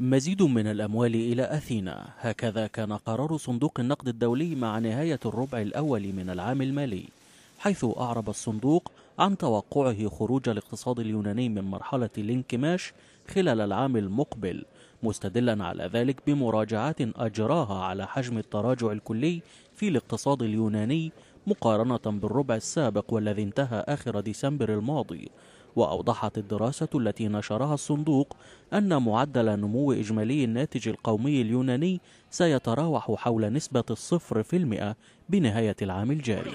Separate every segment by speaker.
Speaker 1: مزيد من الأموال إلى أثينا هكذا كان قرار صندوق النقد الدولي مع نهاية الربع الأول من العام المالي حيث أعرب الصندوق عن توقعه خروج الاقتصاد اليوناني من مرحلة الانكماش خلال العام المقبل مستدلا على ذلك بمراجعات أجراها على حجم التراجع الكلي في الاقتصاد اليوناني مقارنة بالربع السابق والذي انتهى آخر ديسمبر الماضي وأوضحت الدراسة التي نشرها الصندوق أن معدل نمو إجمالي الناتج القومي اليوناني سيتراوح حول نسبة الصفر في المئة بنهاية العام الجاري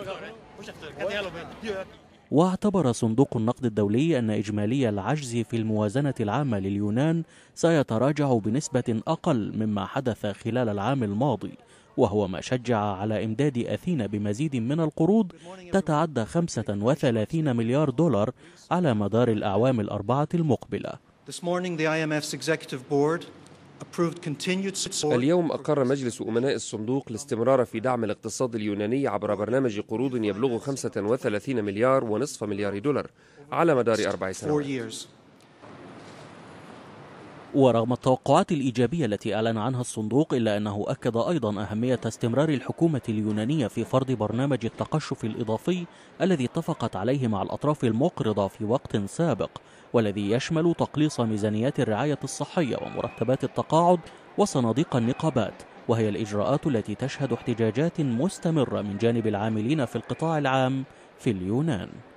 Speaker 1: واعتبر صندوق النقد الدولي أن إجمالي العجز في الموازنة العامة لليونان سيتراجع بنسبة أقل مما حدث خلال العام الماضي وهو ما شجع على إمداد أثينا بمزيد من القروض تتعدى 35 مليار دولار على مدار الأعوام الأربعة المقبلة. This morning, the IMF's executive board اليوم أقر
Speaker 2: مجلس أمناء الصندوق الاستمرار في دعم الاقتصاد اليوناني عبر برنامج قروض يبلغ 35 مليار ونصف مليار دولار على مدار أربع سنوات
Speaker 1: ورغم التوقعات الإيجابية التي أعلن عنها الصندوق إلا أنه أكد أيضا أهمية استمرار الحكومة اليونانية في فرض برنامج التقشف الإضافي الذي اتفقت عليه مع الأطراف المقرضة في وقت سابق والذي يشمل تقليص ميزانيات الرعاية الصحية ومرتبات التقاعد وصناديق النقابات وهي الإجراءات التي تشهد احتجاجات مستمرة من جانب العاملين في القطاع العام في اليونان